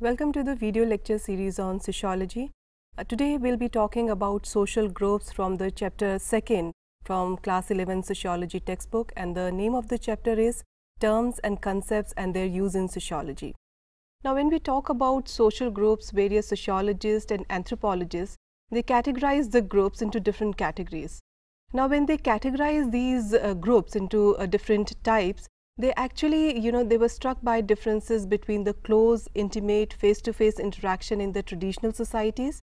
Welcome to the video lecture series on sociology. Uh, today we'll be talking about social groups from the chapter 2nd from class 11 sociology textbook and the name of the chapter is Terms and Concepts and Their Use in Sociology. Now when we talk about social groups, various sociologists and anthropologists they categorize the groups into different categories. Now, when they categorize these uh, groups into uh, different types, they actually, you know, they were struck by differences between the close, intimate, face-to-face -face interaction in the traditional societies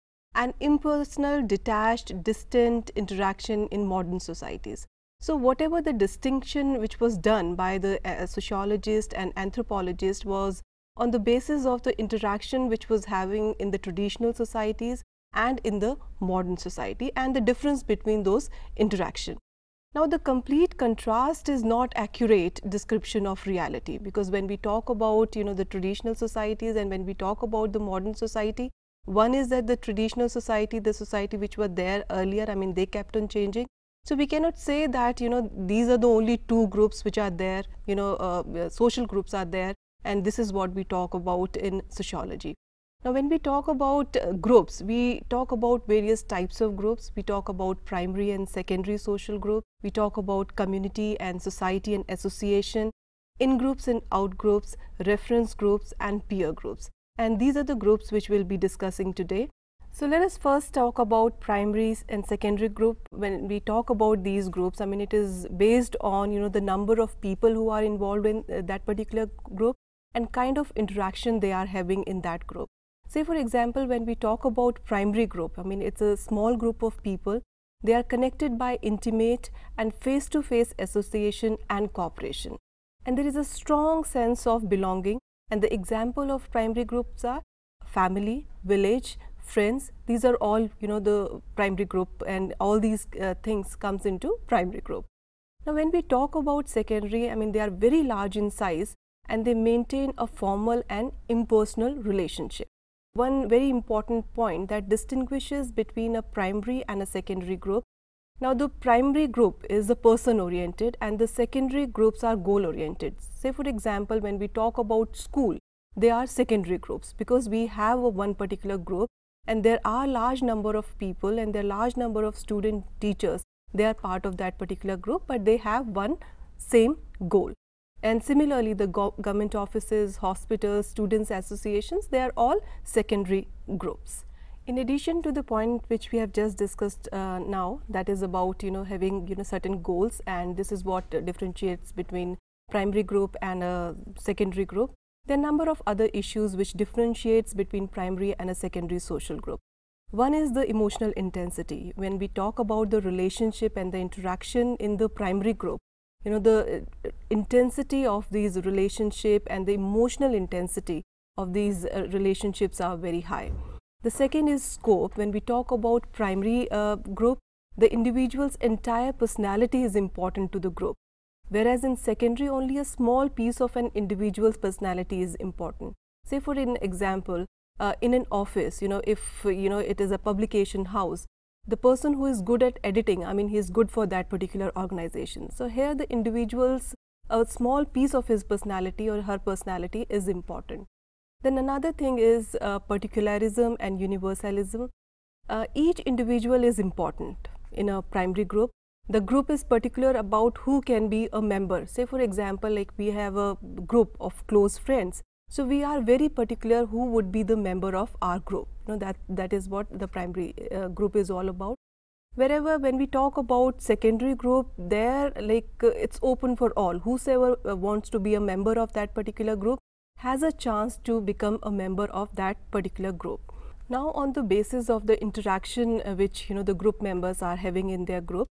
and impersonal, detached, distant interaction in modern societies. So, whatever the distinction which was done by the uh, sociologist and anthropologist was on the basis of the interaction which was having in the traditional societies and in the modern society and the difference between those interaction. Now, the complete contrast is not accurate description of reality because when we talk about, you know, the traditional societies and when we talk about the modern society, one is that the traditional society, the society which were there earlier, I mean, they kept on changing. So, we cannot say that, you know, these are the only two groups which are there, you know, uh, social groups are there and this is what we talk about in sociology. Now, when we talk about uh, groups, we talk about various types of groups. We talk about primary and secondary social groups. We talk about community and society and association, in groups and out groups, reference groups and peer groups. And these are the groups which we'll be discussing today. So let us first talk about primaries and secondary group. When we talk about these groups, I mean it is based on you know the number of people who are involved in uh, that particular group and kind of interaction they are having in that group. Say for example, when we talk about primary group, I mean it's a small group of people. They are connected by intimate and face-to-face association and cooperation. And there is a strong sense of belonging and the example of primary groups are family, village, friends. These are all, you know, the primary group and all these uh, things comes into primary group. Now, when we talk about secondary, I mean, they are very large in size and they maintain a formal and impersonal relationship one very important point that distinguishes between a primary and a secondary group. Now, the primary group is the person oriented and the secondary groups are goal oriented. Say for example, when we talk about school, they are secondary groups because we have one particular group and there are large number of people and there are large number of student teachers. They are part of that particular group, but they have one same goal. And similarly, the go government offices, hospitals, students associations, they are all secondary groups. In addition to the point which we have just discussed uh, now, that is about you know having you know certain goals, and this is what uh, differentiates between primary group and a secondary group. There are a number of other issues which differentiates between primary and a secondary social group. One is the emotional intensity. When we talk about the relationship and the interaction in the primary group, you know the uh, intensity of these relationship and the emotional intensity of these uh, relationships are very high the second is scope when we talk about primary uh, group the individual's entire personality is important to the group whereas in secondary only a small piece of an individual's personality is important say for an example uh, in an office you know if you know it is a publication house the person who is good at editing, I mean, he is good for that particular organization. So here the individual's, a small piece of his personality or her personality is important. Then another thing is uh, particularism and universalism. Uh, each individual is important in a primary group. The group is particular about who can be a member. Say for example, like we have a group of close friends so we are very particular who would be the member of our group. You know, that, that is what the primary uh, group is all about. Wherever when we talk about secondary group, there like uh, it's open for all. Whosoever uh, wants to be a member of that particular group has a chance to become a member of that particular group. Now on the basis of the interaction uh, which you know the group members are having in their group,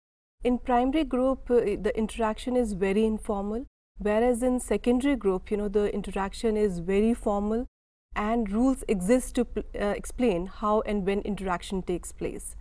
in primary group uh, the interaction is very informal Whereas in secondary group, you know, the interaction is very formal and rules exist to uh, explain how and when interaction takes place.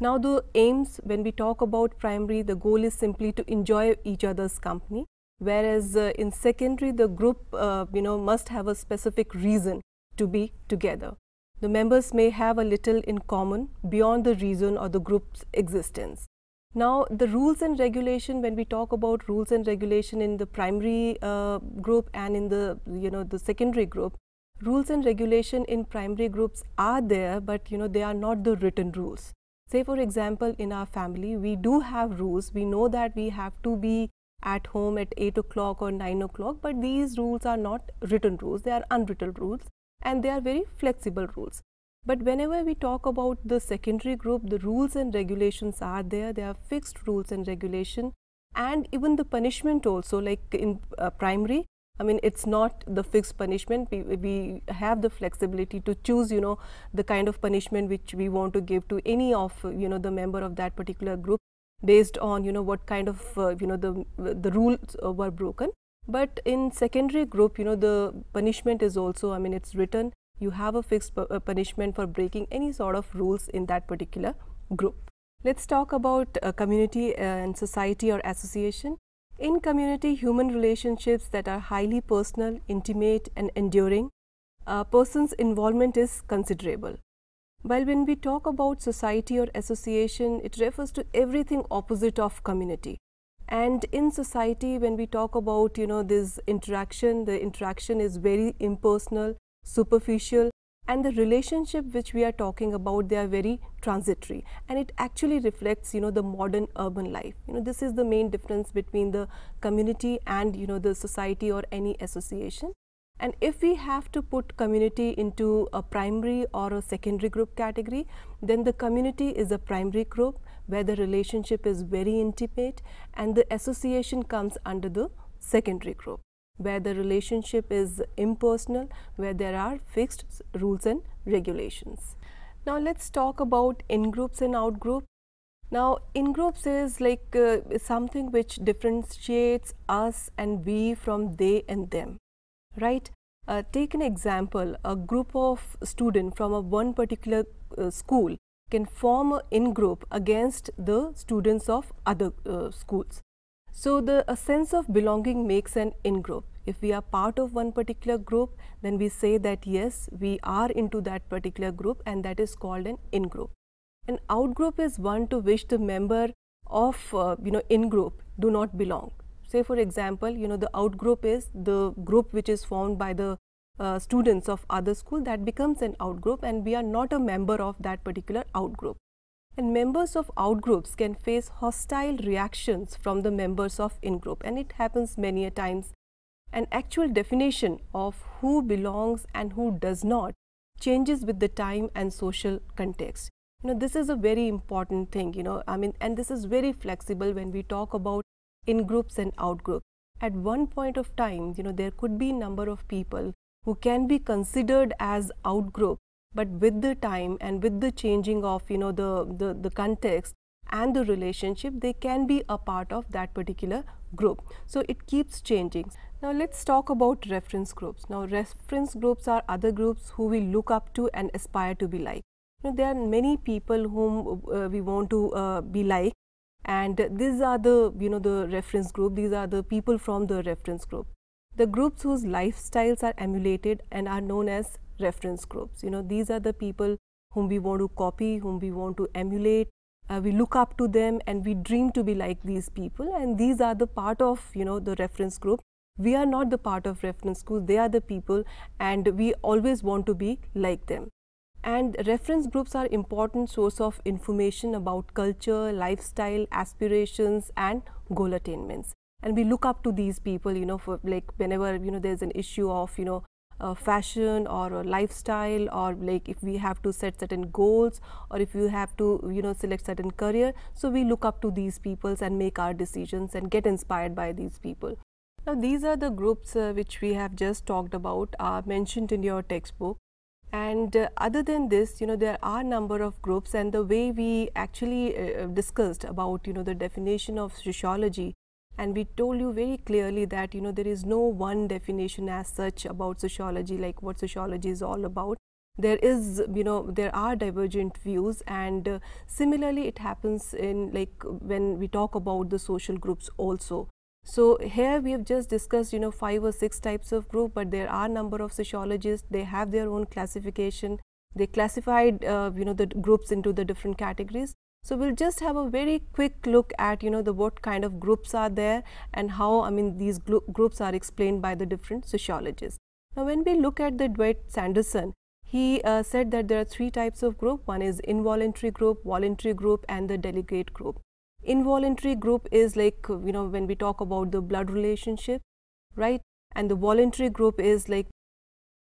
Now the aims, when we talk about primary, the goal is simply to enjoy each other's company. Whereas uh, in secondary, the group, uh, you know, must have a specific reason to be together. The members may have a little in common beyond the reason or the group's existence. Now, the rules and regulation, when we talk about rules and regulation in the primary uh, group and in the, you know, the secondary group, rules and regulation in primary groups are there, but, you know, they are not the written rules. Say, for example, in our family, we do have rules. We know that we have to be at home at 8 o'clock or 9 o'clock, but these rules are not written rules. They are unwritten rules and they are very flexible rules. But whenever we talk about the secondary group, the rules and regulations are there. There are fixed rules and regulation and even the punishment also like in uh, primary. I mean, it's not the fixed punishment. We, we have the flexibility to choose, you know, the kind of punishment which we want to give to any of, you know, the member of that particular group based on, you know, what kind of, uh, you know, the, the rules uh, were broken. But in secondary group, you know, the punishment is also, I mean, it's written you have a fixed uh, punishment for breaking any sort of rules in that particular group. Let's talk about uh, community uh, and society or association. In community, human relationships that are highly personal, intimate and enduring, a person's involvement is considerable. While when we talk about society or association, it refers to everything opposite of community. And in society, when we talk about, you know, this interaction, the interaction is very impersonal, superficial and the relationship which we are talking about they are very transitory and it actually reflects you know the modern urban life you know this is the main difference between the community and you know the society or any association and if we have to put community into a primary or a secondary group category, then the community is a primary group where the relationship is very intimate and the association comes under the secondary group where the relationship is impersonal, where there are fixed rules and regulations. Now let's talk about in-groups and out-groups. Now in-groups is like uh, something which differentiates us and we from they and them, right? Uh, take an example, a group of students from a one particular uh, school can form an in-group against the students of other uh, schools. So the a sense of belonging makes an in-group. If we are part of one particular group, then we say that yes, we are into that particular group and that is called an in-group. An out-group is one to which the member of uh, you know in-group do not belong. Say for example, you know the out-group is the group which is formed by the uh, students of other school that becomes an out-group and we are not a member of that particular out-group and members of outgroups can face hostile reactions from the members of ingroup and it happens many a times. An actual definition of who belongs and who does not changes with the time and social context. You know, this is a very important thing, you know, I mean, and this is very flexible when we talk about in-groups and out-groups. At one point of time, you know, there could be number of people who can be considered as out-group but with the time and with the changing of, you know, the, the, the context and the relationship, they can be a part of that particular group. So it keeps changing. Now let's talk about reference groups. Now reference groups are other groups who we look up to and aspire to be like. You know, there are many people whom uh, we want to uh, be like and these are the you know the reference group these are the people from the reference group the groups whose lifestyles are emulated and are known as reference groups. You know, these are the people whom we want to copy, whom we want to emulate. Uh, we look up to them and we dream to be like these people and these are the part of, you know, the reference group. We are not the part of reference group, they are the people and we always want to be like them. And reference groups are important source of information about culture, lifestyle, aspirations and goal attainments. And we look up to these people, you know, for like whenever, you know, there's an issue of, you know, uh, fashion or, lifestyle or like if we have to set certain goals or if you have to you know select certain career so we look up to these peoples and make our decisions and get inspired by these people now these are the groups uh, which we have just talked about are uh, mentioned in your textbook and uh, other than this you know there are number of groups and the way we actually uh, uh, discussed about you know the definition of sociology and we told you very clearly that you know there is no one definition as such about sociology like what sociology is all about there is you know there are divergent views and uh, similarly it happens in like when we talk about the social groups also so here we have just discussed you know five or six types of group but there are number of sociologists they have their own classification they classified uh, you know the groups into the different categories so we'll just have a very quick look at you know the what kind of groups are there and how I mean these groups are explained by the different sociologists. Now when we look at the Dwight Sanderson, he uh, said that there are three types of group. One is involuntary group, voluntary group and the delegate group. Involuntary group is like you know when we talk about the blood relationship, right? And the voluntary group is like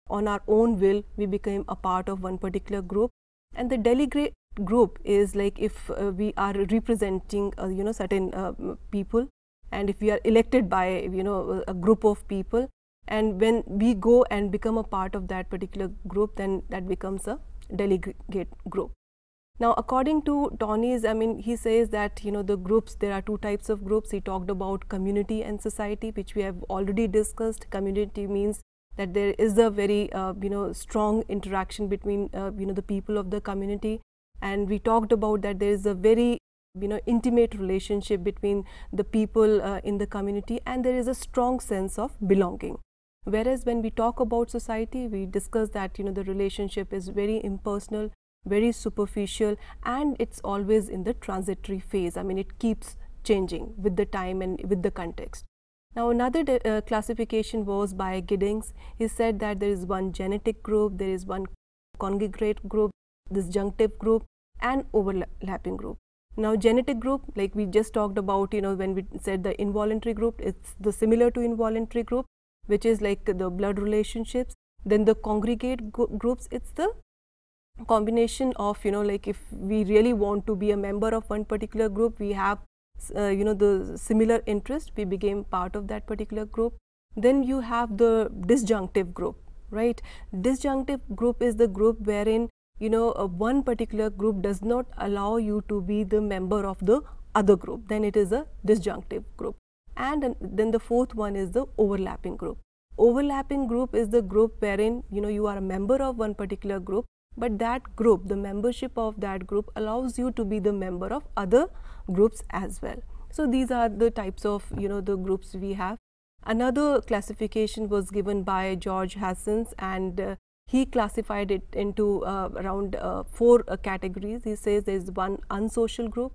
on our own will we became a part of one particular group and the delegate group is like if uh, we are representing uh, you know certain uh, people and if we are elected by you know a group of people and when we go and become a part of that particular group then that becomes a delegate group now according to Tony's I mean he says that you know the groups there are two types of groups he talked about community and society which we have already discussed community means that there is a very uh, you know strong interaction between uh, you know the people of the community and we talked about that there is a very you know intimate relationship between the people uh, in the community and there is a strong sense of belonging whereas when we talk about society we discuss that you know the relationship is very impersonal very superficial and it's always in the transitory phase i mean it keeps changing with the time and with the context now another uh, classification was by Giddings. He said that there is one genetic group, there is one congregate group, this junctive group and overlapping group. Now genetic group like we just talked about you know when we said the involuntary group it's the similar to involuntary group which is like the blood relationships then the congregate groups it's the combination of you know like if we really want to be a member of one particular group we have uh, you know the similar interest we became part of that particular group then you have the disjunctive group right disjunctive group is the group wherein you know uh, one particular group does not allow you to be the member of the other group then it is a disjunctive group and then the fourth one is the overlapping group overlapping group is the group wherein you know you are a member of one particular group but that group the membership of that group allows you to be the member of other groups as well so these are the types of you know the groups we have another classification was given by george hassens and uh, he classified it into uh, around uh, four uh, categories. He says there is one unsocial group.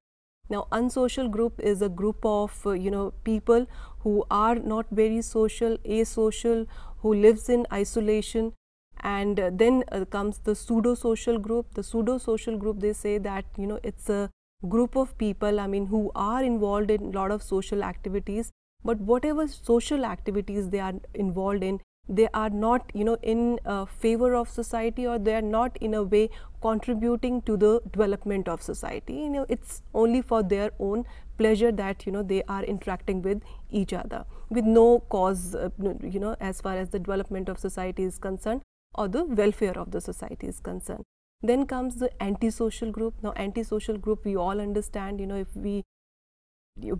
Now, unsocial group is a group of uh, you know people who are not very social, asocial, who lives in isolation. And uh, then uh, comes the pseudo-social group. The pseudo-social group, they say that you know it's a group of people. I mean, who are involved in a lot of social activities, but whatever social activities they are involved in, they are not you know in uh, favor of society or they are not in a way contributing to the development of society you know it's only for their own pleasure that you know they are interacting with each other with no cause uh, you know as far as the development of society is concerned or the welfare of the society is concerned then comes the antisocial group now antisocial group we all understand you know if we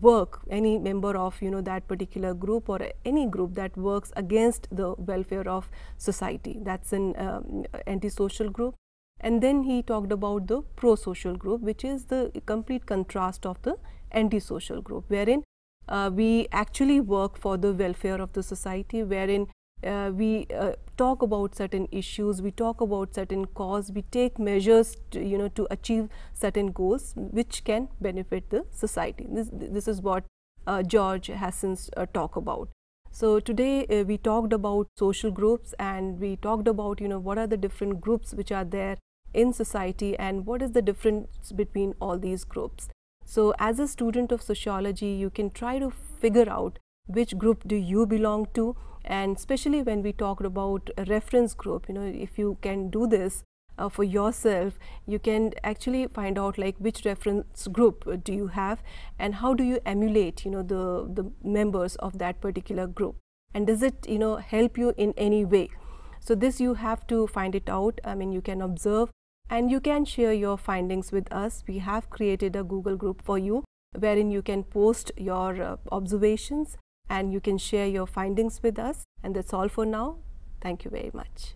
work any member of you know that particular group or any group that works against the welfare of society that's an um, antisocial group and then he talked about the pro-social group which is the complete contrast of the antisocial group wherein uh, we actually work for the welfare of the society wherein uh, we uh, talk about certain issues, we talk about certain cause, we take measures to, you know to achieve certain goals which can benefit the society. This, this is what uh, George since uh, talk about. So today uh, we talked about social groups and we talked about you know what are the different groups which are there in society and what is the difference between all these groups. So as a student of sociology you can try to figure out which group do you belong to and especially when we talked about a reference group you know if you can do this uh, for yourself you can actually find out like which reference group do you have and how do you emulate you know the the members of that particular group and does it you know help you in any way so this you have to find it out i mean you can observe and you can share your findings with us we have created a google group for you wherein you can post your uh, observations and you can share your findings with us. And that's all for now. Thank you very much.